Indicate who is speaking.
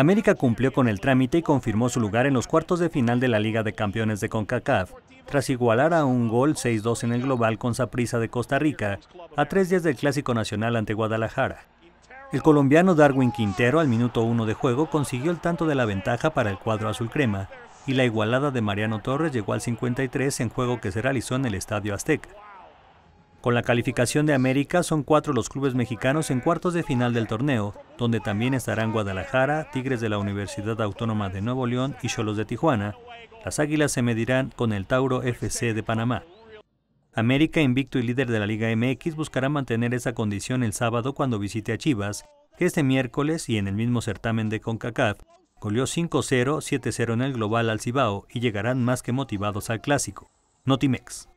Speaker 1: América cumplió con el trámite y confirmó su lugar en los cuartos de final de la Liga de Campeones de CONCACAF, tras igualar a un gol 6-2 en el global con Saprissa de Costa Rica, a tres días del Clásico Nacional ante Guadalajara. El colombiano Darwin Quintero al minuto 1 de juego consiguió el tanto de la ventaja para el cuadro azul crema, y la igualada de Mariano Torres llegó al 53 en juego que se realizó en el Estadio Azteca. Con la calificación de América son cuatro los clubes mexicanos en cuartos de final del torneo, donde también estarán Guadalajara, Tigres de la Universidad Autónoma de Nuevo León y Cholos de Tijuana. Las Águilas se medirán con el Tauro FC de Panamá. América, invicto y líder de la Liga MX, buscará mantener esa condición el sábado cuando visite a Chivas, que este miércoles y en el mismo certamen de CONCACAF goleó 5-0, 7-0 en el global al Cibao y llegarán más que motivados al clásico. Notimex.